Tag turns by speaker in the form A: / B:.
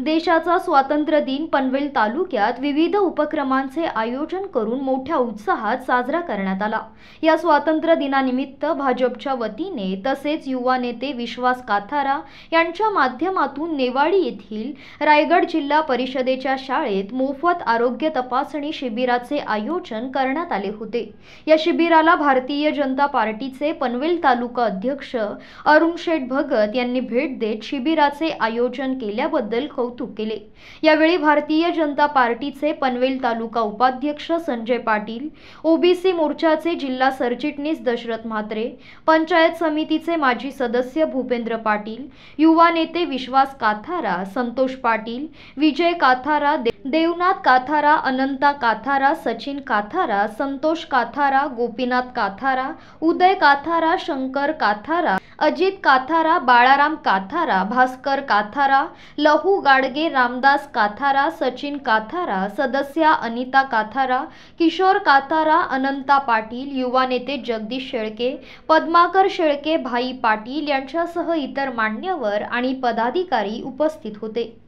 A: देशाचा स्वातंत्र्य दिन पनवेल तालुक्यात विविध उपक्रमांचे आयोजन करून मोठ्या उत्साहात साजरा करण्यात आला या स्वातंत्र्य दिनानिमित्त भाजपच्या वतीने तसेच युवा नेते विश्वास काथारा यांच्या माध्यमातून नेवाडी येथील रायगड जिल्हा परिषदेच्या शाळेत मोफत आरोग्य तपासणी शिबिराचे आयोजन करण्यात आले होते या शिबिराला भारतीय जनता पार्टीचे पनवेल तालुका अध्यक्ष अरुण शेठ भगत यांनी भेट देत शिबिराचे आयोजन केल्याबद्दल कौतुक केले यावेळी भारतीय जनता पार्टीचे पनवेल तालुका उपाध्यक्ष संजय पाटील ओबीसी मोर्चाचे जिल्हा सरचिटणीस दशरथ म्हात्रे पंचायत समितीचे माजी सदस्य भूपेंद्र पाटील युवा नेते विश्वास काथारा संतोष पाटील विजय काथारा देवनाथ काथारा अनंता काथारा सचिन काथारा संतोष काथारा गोपीनाथ काथारा उदय काथारा शंकर काथारा अजित काथारा बाळाराम काथारा भास्कर काथारा लहू गाडगे रामदास काथारा सचिन काथारा सदस्या अनिता काथारा किशोर काथारा अनंता पाटील युवा नेते जगदीश शेळके पद्माकर शेळके भाई पाटील यांच्यासह इतर मान्यवर आणि पदाधिकारी उपस्थित होते